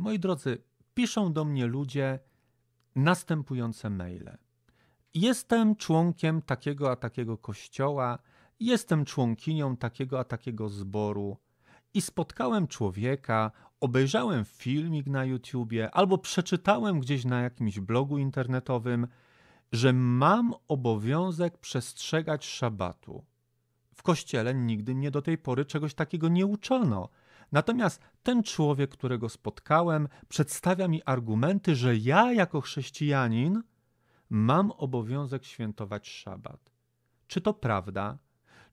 Moi drodzy, piszą do mnie ludzie następujące maile. Jestem członkiem takiego a takiego kościoła, jestem członkinią takiego a takiego zboru i spotkałem człowieka, obejrzałem filmik na YouTubie albo przeczytałem gdzieś na jakimś blogu internetowym, że mam obowiązek przestrzegać szabatu. W kościele nigdy mnie do tej pory czegoś takiego nie uczono. Natomiast ten człowiek, którego spotkałem, przedstawia mi argumenty, że ja jako chrześcijanin mam obowiązek świętować Szabat. Czy to prawda?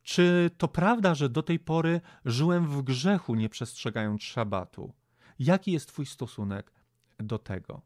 Czy to prawda, że do tej pory żyłem w grzechu, nie przestrzegając Szabatu? Jaki jest Twój stosunek do tego?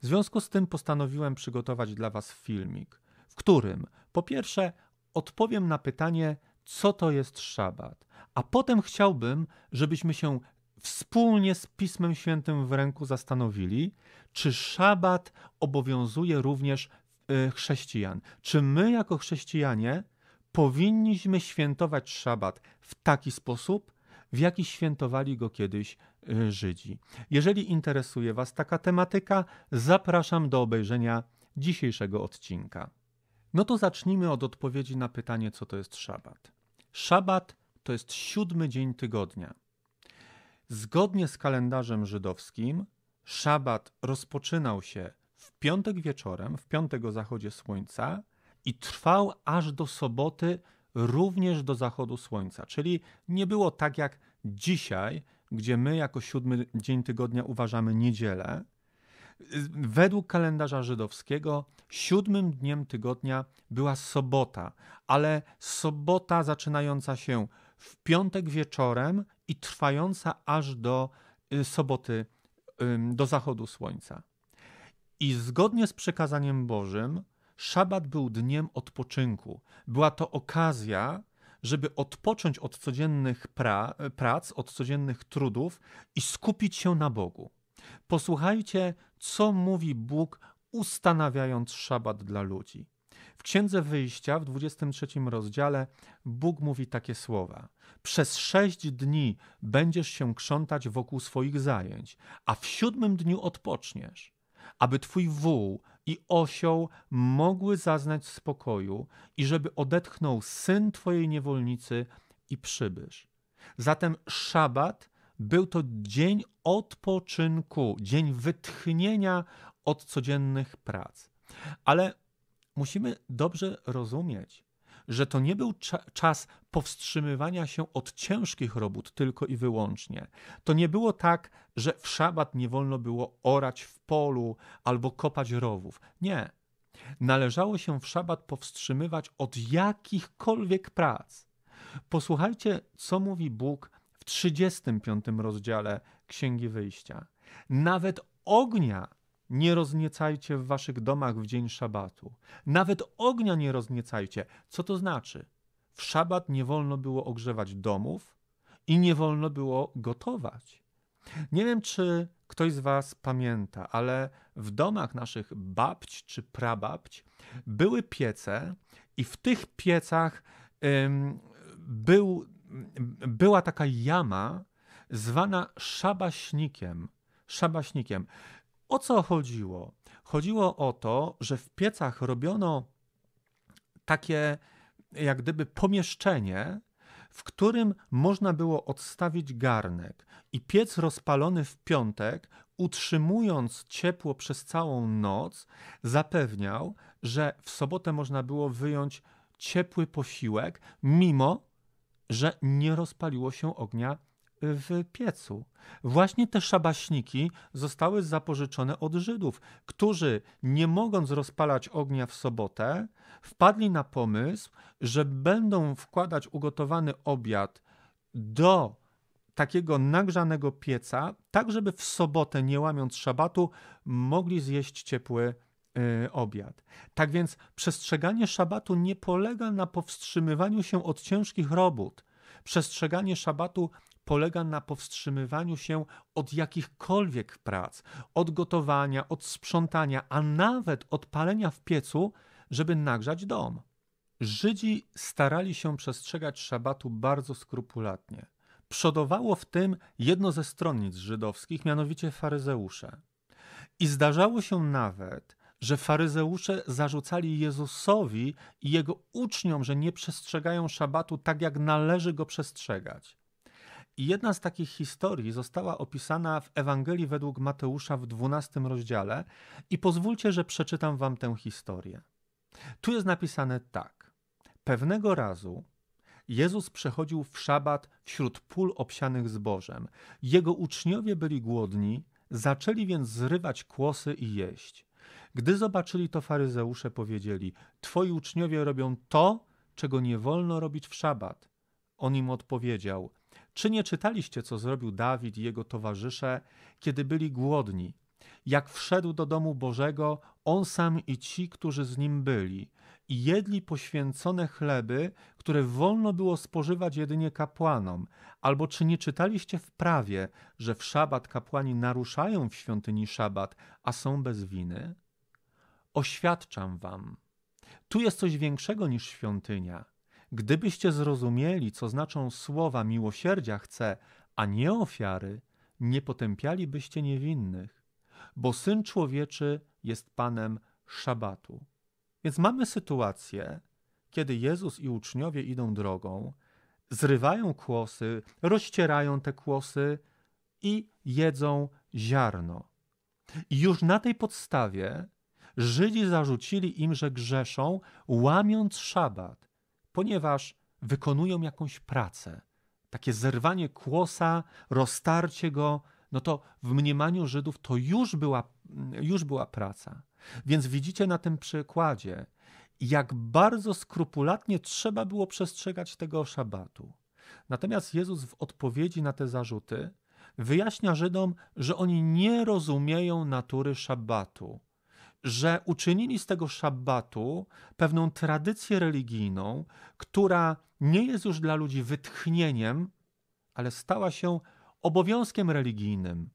W związku z tym postanowiłem przygotować dla Was filmik, w którym po pierwsze odpowiem na pytanie, co to jest Szabat, a potem chciałbym, żebyśmy się wspólnie z Pismem Świętym w ręku zastanowili, czy szabat obowiązuje również e, chrześcijan. Czy my, jako chrześcijanie, powinniśmy świętować szabat w taki sposób, w jaki świętowali go kiedyś e, Żydzi. Jeżeli interesuje Was taka tematyka, zapraszam do obejrzenia dzisiejszego odcinka. No to zacznijmy od odpowiedzi na pytanie, co to jest szabat. Szabat to jest siódmy dzień tygodnia. Zgodnie z kalendarzem żydowskim, szabat rozpoczynał się w piątek wieczorem, w piątek o zachodzie słońca i trwał aż do soboty, również do zachodu słońca. Czyli nie było tak jak dzisiaj, gdzie my jako siódmy dzień tygodnia uważamy niedzielę. Według kalendarza żydowskiego, siódmym dniem tygodnia była sobota, ale sobota zaczynająca się w piątek wieczorem i trwająca aż do y, soboty, do zachodu słońca. I zgodnie z przekazaniem Bożym, Szabat był dniem odpoczynku. Była to okazja, żeby odpocząć od codziennych pra prac, od codziennych trudów i skupić się na Bogu. Posłuchajcie, co mówi Bóg, ustanawiając Szabat dla ludzi. Księdze Wyjścia w 23 rozdziale Bóg mówi takie słowa: Przez sześć dni będziesz się krzątać wokół swoich zajęć, a w siódmym dniu odpoczniesz, aby twój wół i osioł mogły zaznać spokoju i żeby odetchnął syn twojej niewolnicy i przybysz. Zatem szabat był to dzień odpoczynku, dzień wytchnienia od codziennych prac. Ale musimy dobrze rozumieć, że to nie był cza czas powstrzymywania się od ciężkich robót tylko i wyłącznie. To nie było tak, że w szabat nie wolno było orać w polu albo kopać rowów. Nie. Należało się w szabat powstrzymywać od jakichkolwiek prac. Posłuchajcie, co mówi Bóg w 35 rozdziale Księgi Wyjścia. Nawet ognia nie rozniecajcie w waszych domach w dzień szabatu. Nawet ognia nie rozniecajcie. Co to znaczy? W szabat nie wolno było ogrzewać domów i nie wolno było gotować. Nie wiem, czy ktoś z was pamięta, ale w domach naszych babć czy prababć były piece i w tych piecach ym, był, była taka jama zwana szabaśnikiem. Szabaśnikiem. O co chodziło? Chodziło o to, że w piecach robiono takie jak gdyby pomieszczenie, w którym można było odstawić garnek i piec rozpalony w piątek, utrzymując ciepło przez całą noc, zapewniał, że w sobotę można było wyjąć ciepły posiłek, mimo że nie rozpaliło się ognia w piecu. Właśnie te szabaśniki zostały zapożyczone od Żydów, którzy nie mogąc rozpalać ognia w sobotę, wpadli na pomysł, że będą wkładać ugotowany obiad do takiego nagrzanego pieca, tak żeby w sobotę, nie łamiąc szabatu, mogli zjeść ciepły y, obiad. Tak więc przestrzeganie szabatu nie polega na powstrzymywaniu się od ciężkich robót. Przestrzeganie szabatu polega na powstrzymywaniu się od jakichkolwiek prac, od gotowania, od sprzątania, a nawet od palenia w piecu, żeby nagrzać dom. Żydzi starali się przestrzegać szabatu bardzo skrupulatnie. Przodowało w tym jedno ze stronnic żydowskich, mianowicie faryzeusze. I zdarzało się nawet, że faryzeusze zarzucali Jezusowi i jego uczniom, że nie przestrzegają szabatu tak, jak należy go przestrzegać. I jedna z takich historii została opisana w Ewangelii według Mateusza w 12 rozdziale i pozwólcie, że przeczytam wam tę historię. Tu jest napisane tak. Pewnego razu Jezus przechodził w szabat wśród pól obsianych zbożem. Jego uczniowie byli głodni, zaczęli więc zrywać kłosy i jeść. Gdy zobaczyli to faryzeusze powiedzieli: Twoi uczniowie robią to, czego nie wolno robić w szabat. On im odpowiedział: czy nie czytaliście, co zrobił Dawid i jego towarzysze, kiedy byli głodni? Jak wszedł do domu Bożego, on sam i ci, którzy z nim byli, i jedli poświęcone chleby, które wolno było spożywać jedynie kapłanom? Albo czy nie czytaliście w prawie, że w szabat kapłani naruszają w świątyni szabat, a są bez winy? Oświadczam wam, tu jest coś większego niż świątynia. Gdybyście zrozumieli, co znaczą słowa miłosierdzia chcę, a nie ofiary, nie potępialibyście niewinnych, bo syn człowieczy jest panem szabatu. Więc mamy sytuację, kiedy Jezus i uczniowie idą drogą, zrywają kłosy, rozcierają te kłosy i jedzą ziarno. I już na tej podstawie Żydzi zarzucili im, że grzeszą, łamiąc szabat ponieważ wykonują jakąś pracę. Takie zerwanie kłosa, roztarcie go, no to w mniemaniu Żydów to już była, już była praca. Więc widzicie na tym przykładzie, jak bardzo skrupulatnie trzeba było przestrzegać tego szabatu. Natomiast Jezus w odpowiedzi na te zarzuty wyjaśnia Żydom, że oni nie rozumieją natury szabatu że uczynili z tego szabatu pewną tradycję religijną, która nie jest już dla ludzi wytchnieniem, ale stała się obowiązkiem religijnym.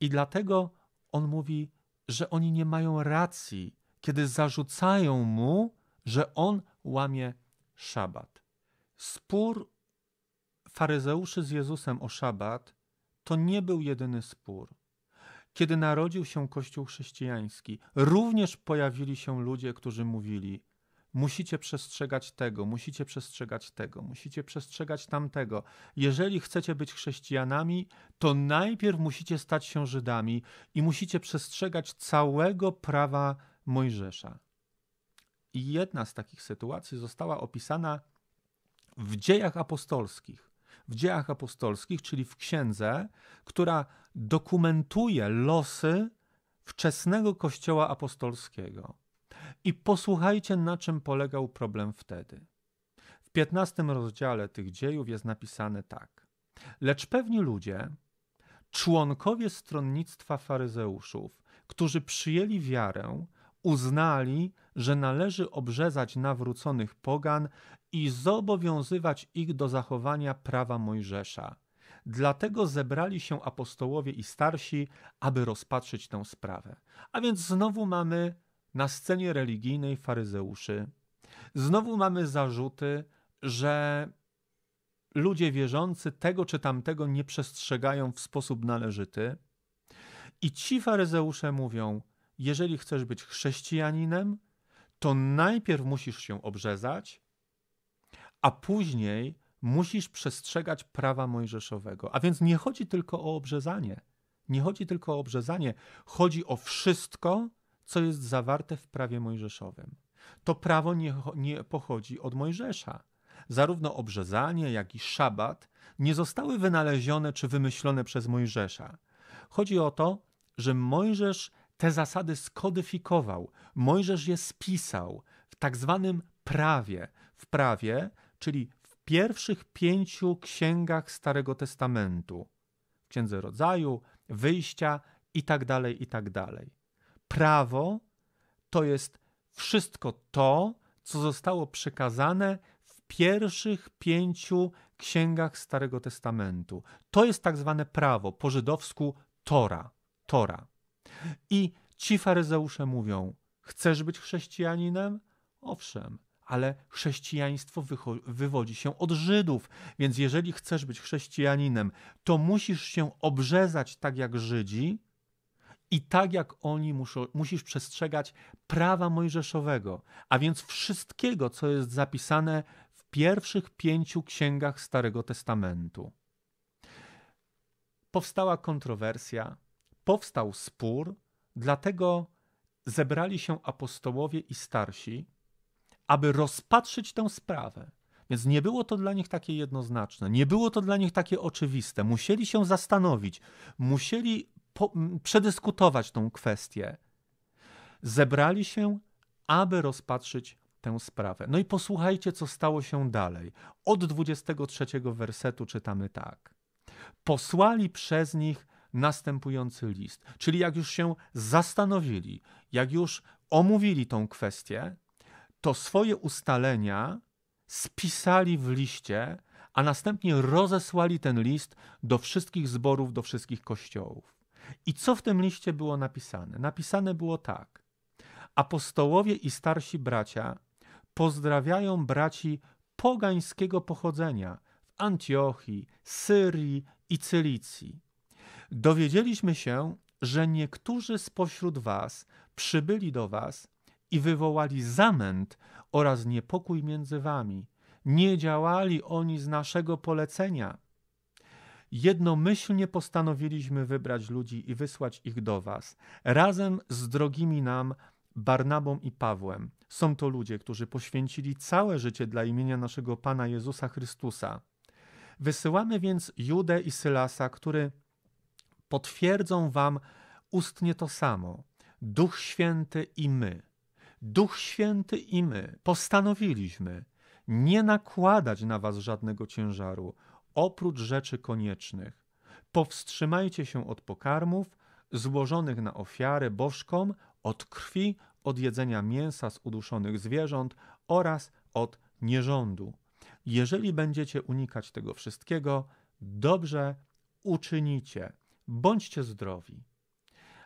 I dlatego on mówi, że oni nie mają racji, kiedy zarzucają mu, że on łamie szabat. Spór faryzeuszy z Jezusem o szabat to nie był jedyny spór. Kiedy narodził się Kościół chrześcijański, również pojawili się ludzie, którzy mówili: Musicie przestrzegać tego, musicie przestrzegać tego, musicie przestrzegać tamtego. Jeżeli chcecie być chrześcijanami, to najpierw musicie stać się Żydami i musicie przestrzegać całego prawa Mojżesza. I jedna z takich sytuacji została opisana w dziejach apostolskich w dziejach apostolskich, czyli w księdze, która dokumentuje losy wczesnego kościoła apostolskiego. I posłuchajcie, na czym polegał problem wtedy. W 15 rozdziale tych dziejów jest napisane tak: Lecz pewni ludzie, członkowie stronnictwa faryzeuszów, którzy przyjęli wiarę, uznali, że należy obrzezać nawróconych pogan i zobowiązywać ich do zachowania prawa Mojżesza. Dlatego zebrali się apostołowie i starsi, aby rozpatrzyć tę sprawę. A więc znowu mamy na scenie religijnej faryzeuszy, znowu mamy zarzuty, że ludzie wierzący tego czy tamtego nie przestrzegają w sposób należyty. I ci faryzeusze mówią: Jeżeli chcesz być chrześcijaninem, to najpierw musisz się obrzezać, a później musisz przestrzegać prawa mojżeszowego. A więc nie chodzi tylko o obrzezanie. Nie chodzi tylko o obrzezanie, chodzi o wszystko, co jest zawarte w prawie mojżeszowym. To prawo nie, nie pochodzi od Mojżesza. Zarówno obrzezanie, jak i szabat nie zostały wynalezione czy wymyślone przez Mojżesza. Chodzi o to, że Mojżesz te zasady skodyfikował, Mojżesz je spisał w tak zwanym prawie, w prawie, czyli w pierwszych pięciu księgach Starego Testamentu Księdze Rodzaju, Wyjścia i i tak dalej tak dalej. Prawo to jest wszystko to, co zostało przekazane w pierwszych pięciu księgach Starego Testamentu. To jest tak zwane prawo, po żydowsku Tora. Tora. I ci faryzeusze mówią: Chcesz być chrześcijaninem? Owszem, ale chrześcijaństwo wywodzi się od Żydów. Więc jeżeli chcesz być chrześcijaninem, to musisz się obrzezać tak jak Żydzi i tak jak oni muszą, musisz przestrzegać prawa mojżeszowego, a więc wszystkiego, co jest zapisane w pierwszych pięciu księgach Starego Testamentu. Powstała kontrowersja, powstał spór, dlatego zebrali się apostołowie i starsi aby rozpatrzyć tę sprawę. Więc nie było to dla nich takie jednoznaczne, nie było to dla nich takie oczywiste. Musieli się zastanowić, musieli po, przedyskutować tą kwestię. Zebrali się, aby rozpatrzyć tę sprawę. No i posłuchajcie, co stało się dalej. Od 23 wersetu czytamy tak. Posłali przez nich następujący list. Czyli jak już się zastanowili, jak już omówili tą kwestię, to swoje ustalenia spisali w liście, a następnie rozesłali ten list do wszystkich zborów, do wszystkich kościołów. I co w tym liście było napisane? Napisane było tak: Apostołowie i starsi bracia pozdrawiają braci pogańskiego pochodzenia w Antiochii, Syrii i Cylicji. Dowiedzieliśmy się, że niektórzy spośród Was przybyli do Was i wywołali zamęt oraz niepokój między wami. Nie działali oni z naszego polecenia. Jednomyślnie postanowiliśmy wybrać ludzi i wysłać ich do was, razem z drogimi nam Barnabą i Pawłem. Są to ludzie, którzy poświęcili całe życie dla imienia naszego Pana Jezusa Chrystusa. Wysyłamy więc Judę i Sylasa, który potwierdzą wam ustnie to samo: Duch Święty i my. Duch Święty i my postanowiliśmy nie nakładać na was żadnego ciężaru, oprócz rzeczy koniecznych. Powstrzymajcie się od pokarmów złożonych na ofiary bożkom, od krwi, od jedzenia mięsa z uduszonych zwierząt oraz od nierządu. Jeżeli będziecie unikać tego wszystkiego, dobrze uczynicie. Bądźcie zdrowi.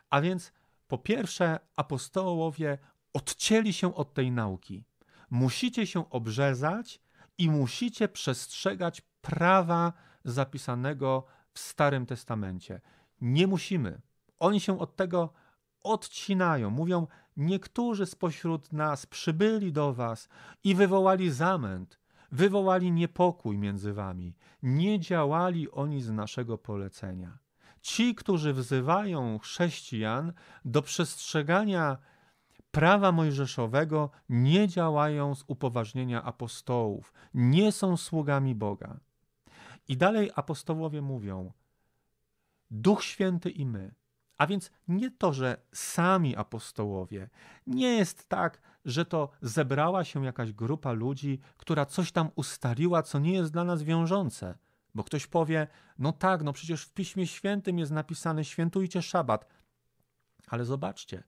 A więc po pierwsze, apostołowie odcięli się od tej nauki. Musicie się obrzezać i musicie przestrzegać prawa zapisanego w Starym Testamencie. Nie musimy. Oni się od tego odcinają. Mówią, niektórzy spośród nas przybyli do was i wywołali zamęt, wywołali niepokój między wami. Nie działali oni z naszego polecenia. Ci, którzy wzywają chrześcijan do przestrzegania prawa mojżeszowego nie działają z upoważnienia apostołów, nie są sługami Boga. I dalej apostołowie mówią: Duch Święty i my. A więc nie to, że sami apostołowie. Nie jest tak, że to zebrała się jakaś grupa ludzi, która coś tam ustaliła, co nie jest dla nas wiążące. Bo ktoś powie: No tak, no przecież w Piśmie Świętym jest napisane: świętujcie Szabat. Ale zobaczcie,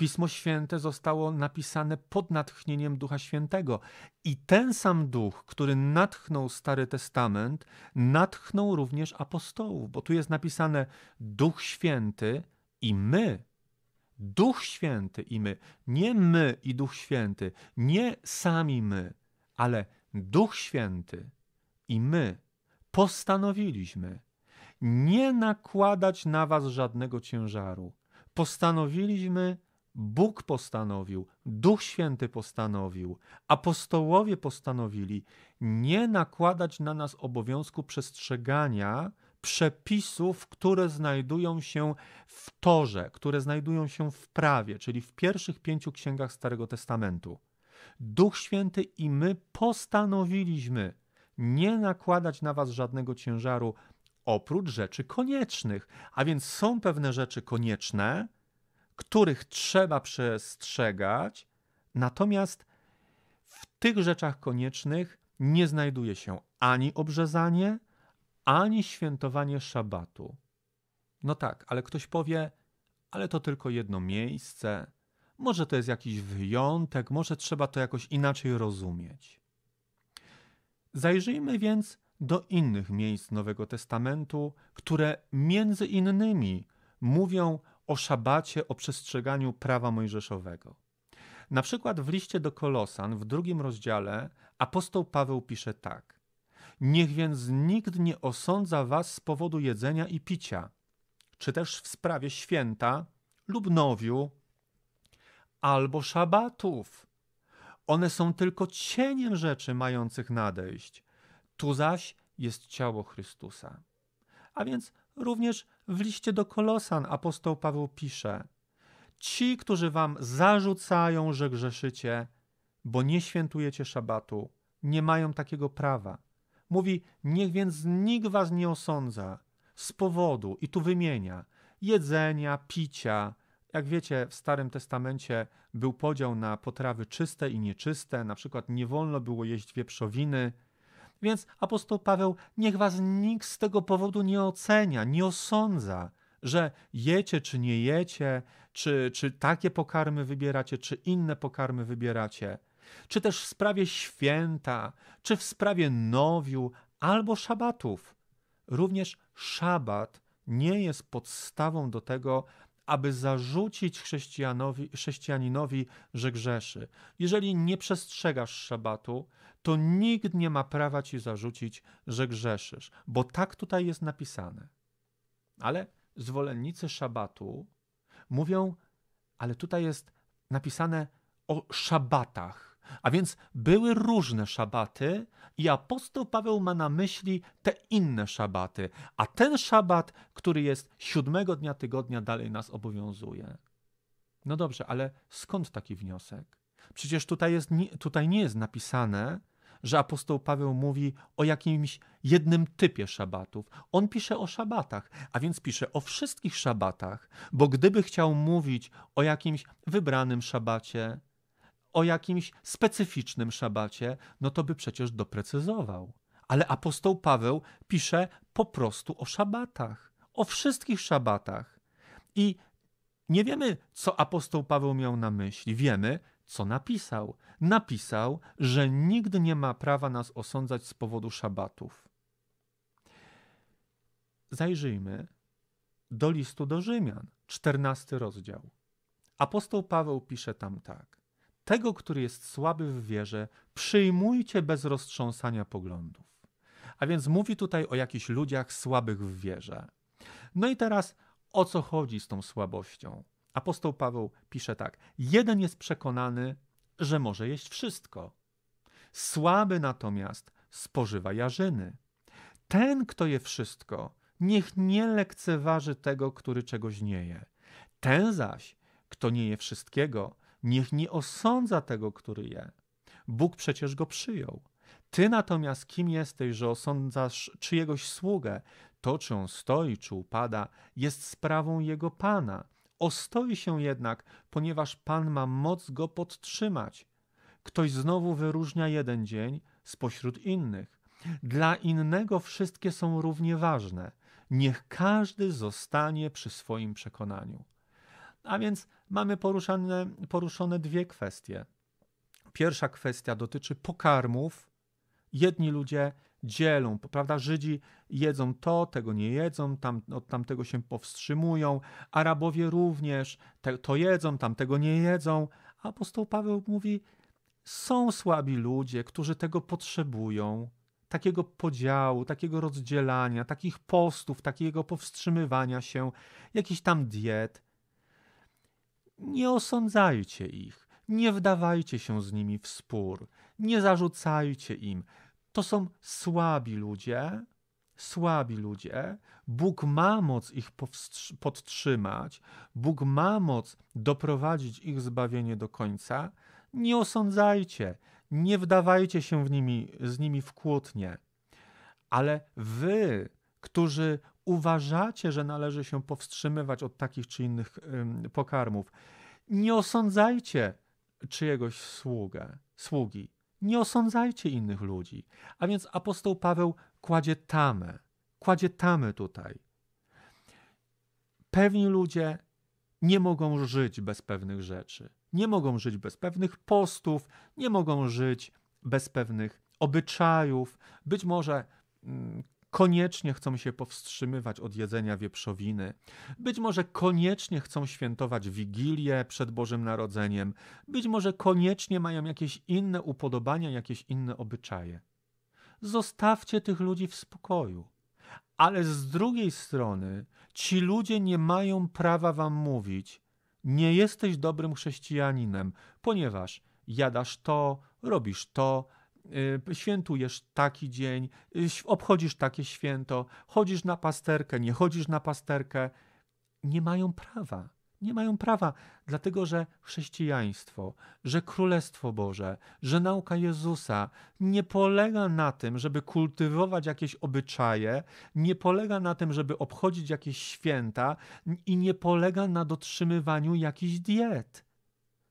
Pismo Święte zostało napisane pod natchnieniem Ducha Świętego. I ten sam Duch, który natchnął Stary Testament, natchnął również apostołów, bo tu jest napisane Duch Święty i my. Duch Święty i my. Nie my i Duch Święty, nie sami my, ale Duch Święty i my postanowiliśmy nie nakładać na was żadnego ciężaru. Postanowiliśmy, Bóg postanowił, Duch Święty postanowił, apostołowie postanowili nie nakładać na nas obowiązku przestrzegania przepisów, które znajdują się w Torze, które znajdują się w prawie, czyli w pierwszych pięciu księgach Starego Testamentu. Duch Święty i my postanowiliśmy nie nakładać na Was żadnego ciężaru oprócz rzeczy koniecznych. A więc są pewne rzeczy konieczne, których trzeba przestrzegać, natomiast w tych rzeczach koniecznych nie znajduje się ani obrzezanie, ani świętowanie szabatu. No tak, ale ktoś powie, ale to tylko jedno miejsce, może to jest jakiś wyjątek, może trzeba to jakoś inaczej rozumieć. Zajrzyjmy więc do innych miejsc Nowego Testamentu, które między innymi mówią o szabacie, o przestrzeganiu prawa mojżeszowego. Na przykład w liście do Kolosan w drugim rozdziale apostoł Paweł pisze tak: Niech więc nikt nie osądza was z powodu jedzenia i picia, czy też w sprawie święta lub nowiu, albo szabatów. One są tylko cieniem rzeczy mających nadejść. Tu zaś jest ciało Chrystusa. A więc Również w liście do Kolosan apostoł Paweł pisze: Ci, którzy wam zarzucają, że grzeszycie, bo nie świętujecie szabatu, nie mają takiego prawa. Mówi: Niech więc nikt was nie osądza z powodu, i tu wymienia, jedzenia, picia. Jak wiecie, w Starym Testamencie był podział na potrawy czyste i nieczyste, na przykład nie wolno było jeść wieprzowiny więc apostoł Paweł, niech was nikt z tego powodu nie ocenia, nie osądza, że jecie czy nie jecie, czy, czy takie pokarmy wybieracie, czy inne pokarmy wybieracie, czy też w sprawie święta, czy w sprawie nowiu albo szabatów. Również szabat nie jest podstawą do tego, aby zarzucić chrześcijanowi, chrześcijaninowi, że grzeszy. Jeżeli nie przestrzegasz szabatu, to nikt nie ma prawa ci zarzucić, że grzeszysz, bo tak tutaj jest napisane. Ale zwolennicy szabatu mówią, ale tutaj jest napisane o szabatach. A więc były różne szabaty, i apostoł Paweł ma na myśli te inne szabaty, a ten szabat, który jest siódmego dnia tygodnia, dalej nas obowiązuje. No dobrze, ale skąd taki wniosek? Przecież tutaj, jest, tutaj nie jest napisane, że apostoł Paweł mówi o jakimś jednym typie szabatów. On pisze o szabatach, a więc pisze o wszystkich szabatach, bo gdyby chciał mówić o jakimś wybranym szabacie, o jakimś specyficznym szabacie, no to by przecież doprecyzował. Ale apostoł Paweł pisze po prostu o szabatach, o wszystkich szabatach. I nie wiemy, co apostoł Paweł miał na myśli. Wiemy, co napisał. Napisał, że nigdy nie ma prawa nas osądzać z powodu szabatów. Zajrzyjmy do listu do Rzymian, 14 rozdział. Apostoł Paweł pisze tam tak tego, który jest słaby w wierze, przyjmujcie bez roztrząsania poglądów. A więc mówi tutaj o jakichś ludziach słabych w wierze. No i teraz o co chodzi z tą słabością? Apostoł Paweł pisze tak: Jeden jest przekonany, że może jeść wszystko. Słaby natomiast spożywa jarzyny. Ten, kto je wszystko, niech nie lekceważy tego, który czegoś nie je. Ten zaś, kto nie je wszystkiego, niech nie osądza tego, który je. Bóg przecież go przyjął. Ty natomiast kim jesteś, że osądzasz czyjegoś sługę? To, czy on stoi, czy upada, jest sprawą jego pana. Ostoi się jednak, ponieważ pan ma moc go podtrzymać. Ktoś znowu wyróżnia jeden dzień spośród innych. Dla innego wszystkie są równie ważne. Niech każdy zostanie przy swoim przekonaniu. A więc mamy poruszane, poruszone dwie kwestie. Pierwsza kwestia dotyczy pokarmów. Jedni ludzie dzielą, prawda? Żydzi jedzą to, tego nie jedzą, tam, od tamtego się powstrzymują, Arabowie również te, to jedzą, tamtego nie jedzą. Apostoł Paweł mówi: są słabi ludzie, którzy tego potrzebują, takiego podziału, takiego rozdzielania, takich postów, takiego powstrzymywania się, jakichś tam diet. Nie osądzajcie ich, nie wdawajcie się z nimi w spór, nie zarzucajcie im. To są słabi ludzie, słabi ludzie. Bóg ma moc ich podtrzymać, Bóg ma moc doprowadzić ich zbawienie do końca. Nie osądzajcie, nie wdawajcie się w nimi, z nimi w kłótnie. Ale wy, którzy uważacie, że należy się powstrzymywać od takich czy innych pokarmów. Nie osądzajcie czyjegoś sługę, sługi. Nie osądzajcie innych ludzi. A więc apostoł Paweł kładzie tamę, kładzie tamę tutaj. Pewni ludzie nie mogą żyć bez pewnych rzeczy. Nie mogą żyć bez pewnych postów, nie mogą żyć bez pewnych obyczajów. Być może koniecznie chcą się powstrzymywać od jedzenia wieprzowiny, być może koniecznie chcą świętować Wigilię przed Bożym Narodzeniem, być może koniecznie mają jakieś inne upodobania, jakieś inne obyczaje. Zostawcie tych ludzi w spokoju. Ale z drugiej strony, ci ludzie nie mają prawa wam mówić, nie jesteś dobrym chrześcijaninem, ponieważ jadasz to, robisz to, Y, świętujesz taki dzień, y, obchodzisz takie święto, chodzisz na pasterkę, nie chodzisz na pasterkę, nie mają prawa. Nie mają prawa, dlatego że chrześcijaństwo, że Królestwo Boże, że nauka Jezusa nie polega na tym, żeby kultywować jakieś obyczaje, nie polega na tym, żeby obchodzić jakieś święta i nie polega na dotrzymywaniu jakichś diet.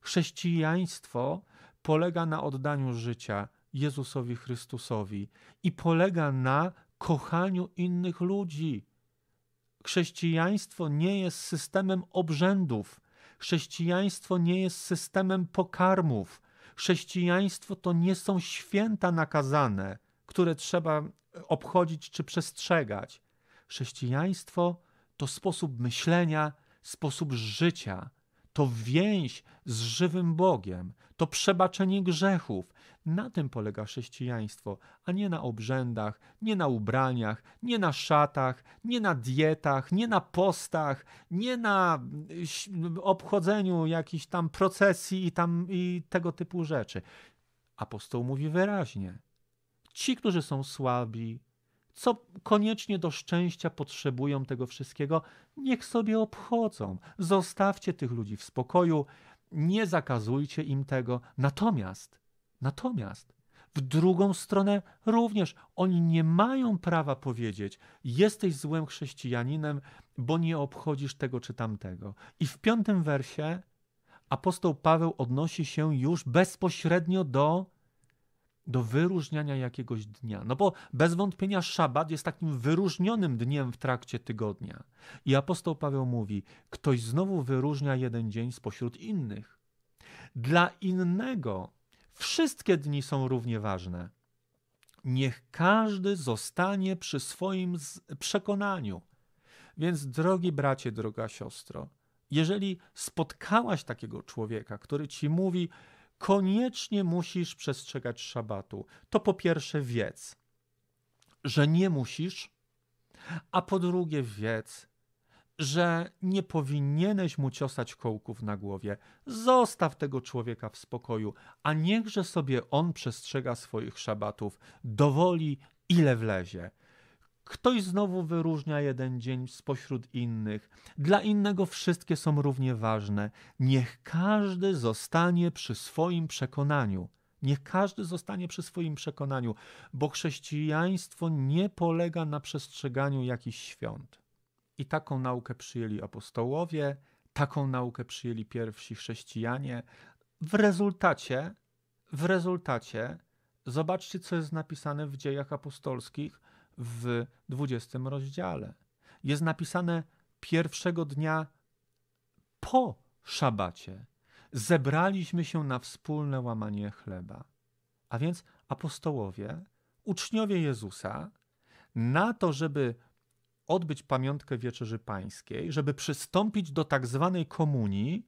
Chrześcijaństwo polega na oddaniu życia, Jezusowi Chrystusowi i polega na kochaniu innych ludzi. Chrześcijaństwo nie jest systemem obrzędów, chrześcijaństwo nie jest systemem pokarmów, chrześcijaństwo to nie są święta nakazane, które trzeba e, obchodzić czy przestrzegać. Chrześcijaństwo to sposób myślenia, sposób życia, to więź z żywym Bogiem, to przebaczenie grzechów, na tym polega chrześcijaństwo, a nie na obrzędach, nie na ubraniach, nie na szatach, nie na dietach, nie na postach, nie na mm, obchodzeniu jakichś tam procesji i, tam, i tego typu rzeczy. Apostoł mówi wyraźnie: ci, którzy są słabi, co koniecznie do szczęścia potrzebują tego wszystkiego, niech sobie obchodzą. Zostawcie tych ludzi w spokoju, nie zakazujcie im tego. Natomiast Natomiast w drugą stronę również oni nie mają prawa powiedzieć: Jesteś złym chrześcijaninem, bo nie obchodzisz tego czy tamtego. I w piątym wersie apostoł Paweł odnosi się już bezpośrednio do, do wyróżniania jakiegoś dnia. No bo bez wątpienia szabat jest takim wyróżnionym dniem w trakcie tygodnia. I apostoł Paweł mówi: Ktoś znowu wyróżnia jeden dzień spośród innych. Dla innego Wszystkie dni są równie ważne. Niech każdy zostanie przy swoim przekonaniu. Więc, drogi bracie, droga siostro, jeżeli spotkałaś takiego człowieka, który ci mówi, koniecznie musisz przestrzegać szabatu, to po pierwsze wiedz, że nie musisz, a po drugie wiedz, że nie powinieneś mu ciosać kołków na głowie. Zostaw tego człowieka w spokoju, a niechże sobie on przestrzega swoich szabatów, dowoli ile wlezie. Ktoś znowu wyróżnia jeden dzień spośród innych. Dla innego wszystkie są równie ważne. Niech każdy zostanie przy swoim przekonaniu. Niech każdy zostanie przy swoim przekonaniu, bo chrześcijaństwo nie polega na przestrzeganiu jakichś świąt. I taką naukę przyjęli apostołowie, taką naukę przyjęli pierwsi chrześcijanie. W rezultacie, w rezultacie, zobaczcie, co jest napisane w dziejach apostolskich w 20 rozdziale. Jest napisane pierwszego dnia po szabacie. Zebraliśmy się na wspólne łamanie chleba. A więc apostołowie, uczniowie Jezusa, na to, żeby odbyć pamiątkę wieczerzy pańskiej, żeby przystąpić do tak zwanej komunii,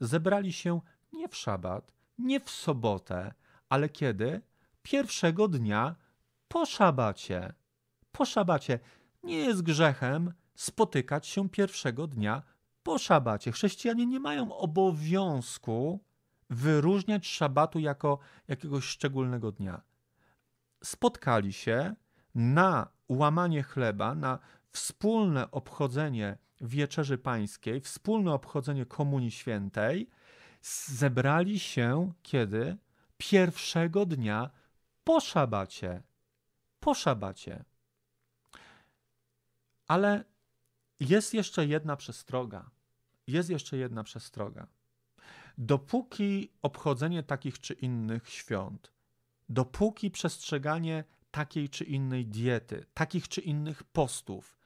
zebrali się nie w szabat, nie w sobotę, ale kiedy? Pierwszego dnia po szabacie. Po szabacie nie jest grzechem spotykać się pierwszego dnia po szabacie. Chrześcijanie nie mają obowiązku wyróżniać szabatu jako jakiegoś szczególnego dnia. Spotkali się na łamanie chleba, na wspólne obchodzenie wieczerzy pańskiej, wspólne obchodzenie Komunii Świętej, zebrali się kiedy? Pierwszego dnia po szabacie. Po szabacie. Ale jest jeszcze jedna przestroga. Jest jeszcze jedna przestroga. Dopóki obchodzenie takich czy innych świąt, dopóki przestrzeganie takiej czy innej diety, takich czy innych postów,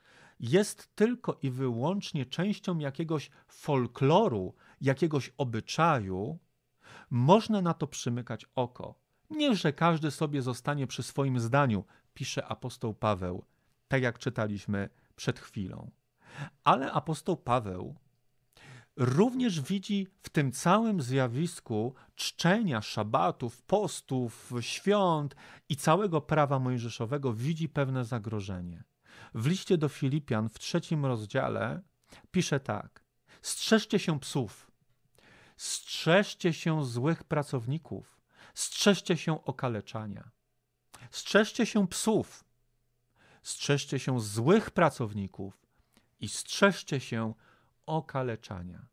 jest tylko i wyłącznie częścią jakiegoś folkloru, jakiegoś obyczaju, można na to przymykać oko. że każdy sobie zostanie przy swoim zdaniu, pisze apostoł Paweł, tak jak czytaliśmy przed chwilą. Ale apostoł Paweł również widzi w tym całym zjawisku czczenia szabatów, postów, świąt i całego prawa mojżeszowego widzi pewne zagrożenie. W liście do Filipian w trzecim rozdziale pisze tak: Strzeżcie się psów, strzeżcie się złych pracowników, strzeżcie się okaleczania. Strzeżcie się psów, strzeżcie się złych pracowników i strzeżcie się okaleczania.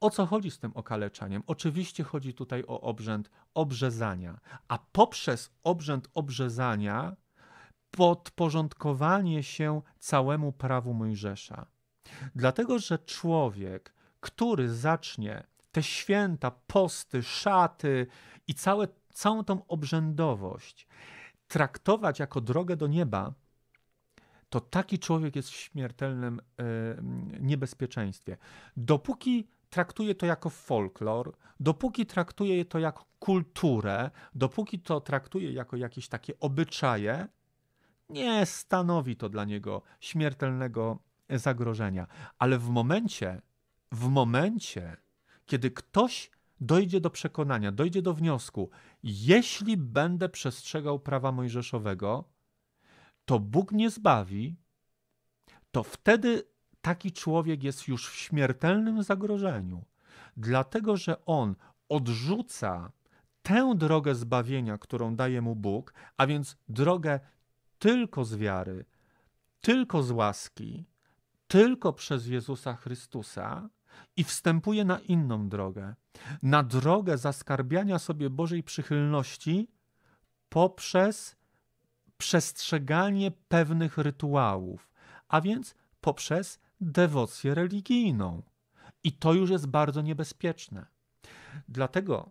O co chodzi z tym okaleczaniem? Oczywiście chodzi tutaj o obrzęd obrzezania, a poprzez obrzęd obrzezania podporządkowanie się całemu prawu Mojżesza. Dlatego, że człowiek, który zacznie te święta, posty, szaty i całe, całą tą obrzędowość traktować jako drogę do nieba, to taki człowiek jest w śmiertelnym y, niebezpieczeństwie. Dopóki traktuje to jako folklor, dopóki traktuje to jako kulturę, dopóki to traktuje jako jakieś takie obyczaje, nie stanowi to dla niego śmiertelnego zagrożenia. Ale w momencie, w momencie, kiedy ktoś dojdzie do przekonania, dojdzie do wniosku, jeśli będę przestrzegał prawa mojżeszowego, to Bóg nie zbawi, to wtedy taki człowiek jest już w śmiertelnym zagrożeniu, dlatego że on odrzuca tę drogę zbawienia, którą daje mu Bóg, a więc drogę tylko z wiary, tylko z łaski, tylko przez Jezusa Chrystusa i wstępuje na inną drogę, na drogę zaskarbiania sobie Bożej przychylności poprzez przestrzeganie pewnych rytuałów, a więc poprzez dewocję religijną. I to już jest bardzo niebezpieczne. Dlatego,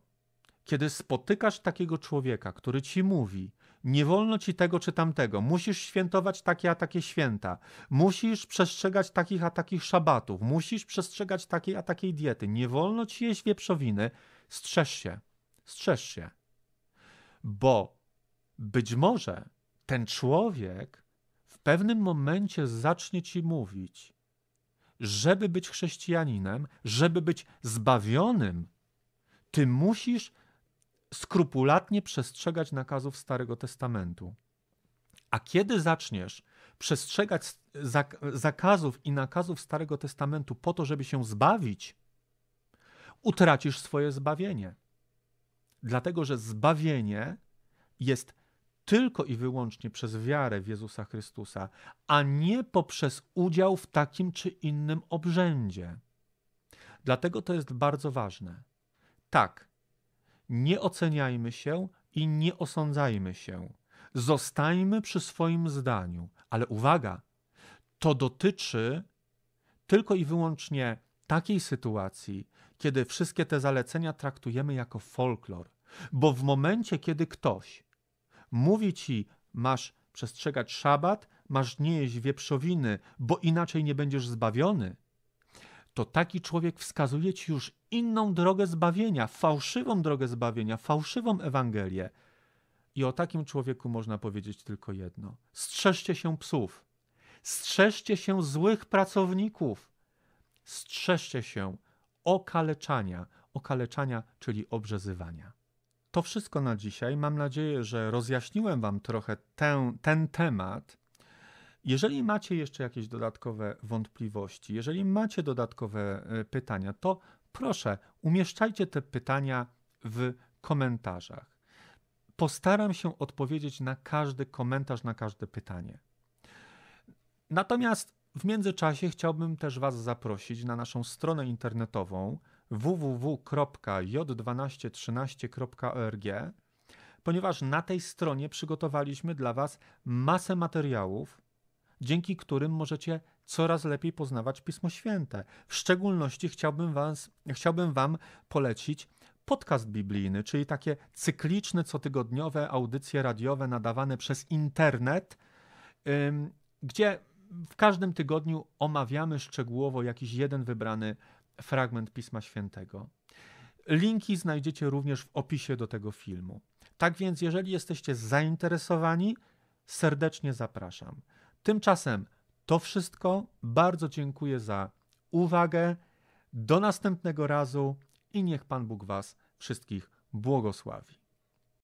kiedy spotykasz takiego człowieka, który ci mówi, nie wolno ci tego czy tamtego, musisz świętować takie a takie święta, musisz przestrzegać takich a takich szabatów, musisz przestrzegać takiej a takiej diety, nie wolno ci jeść wieprzowiny, strzeż się, strzeż się. Bo być może ten człowiek w pewnym momencie zacznie ci mówić, żeby być chrześcijaninem, żeby być zbawionym, ty musisz skrupulatnie przestrzegać nakazów Starego Testamentu. A kiedy zaczniesz przestrzegać zakazów i nakazów Starego Testamentu po to, żeby się zbawić, utracisz swoje zbawienie. Dlatego, że zbawienie jest tylko i wyłącznie przez wiarę w Jezusa Chrystusa, a nie poprzez udział w takim czy innym obrzędzie. Dlatego to jest bardzo ważne. Tak, nie oceniajmy się i nie osądzajmy się. Zostańmy przy swoim zdaniu. Ale uwaga, to dotyczy tylko i wyłącznie takiej sytuacji, kiedy wszystkie te zalecenia traktujemy jako folklor. Bo w momencie, kiedy ktoś mówi ci, masz przestrzegać szabat, masz nie jeść wieprzowiny, bo inaczej nie będziesz zbawiony, to taki człowiek wskazuje ci już inną drogę zbawienia, fałszywą drogę zbawienia, fałszywą Ewangelię. I o takim człowieku można powiedzieć tylko jedno: strzeżcie się psów, strzeżcie się złych pracowników, strzeżcie się okaleczania, okaleczania, czyli obrzezywania. To wszystko na dzisiaj. Mam nadzieję, że rozjaśniłem Wam trochę ten, ten temat. Jeżeli macie jeszcze jakieś dodatkowe wątpliwości, jeżeli macie dodatkowe e, pytania, to proszę, umieszczajcie te pytania w komentarzach. Postaram się odpowiedzieć na każdy komentarz, na każde pytanie. Natomiast w międzyczasie chciałbym też Was zaprosić na naszą stronę internetową www.j1213.org, ponieważ na tej stronie przygotowaliśmy dla Was masę materiałów, dzięki którym możecie coraz lepiej poznawać Pismo Święte. W szczególności chciałbym, was, chciałbym Wam polecić podcast biblijny, czyli takie cykliczne, cotygodniowe audycje radiowe nadawane przez internet, gdzie w każdym tygodniu omawiamy szczegółowo jakiś jeden wybrany fragment Pisma Świętego. Linki znajdziecie również w opisie do tego filmu. Tak więc, jeżeli jesteście zainteresowani, serdecznie zapraszam. Tymczasem to wszystko. Bardzo dziękuję za uwagę. Do następnego razu i niech Pan Bóg Was wszystkich błogosławi.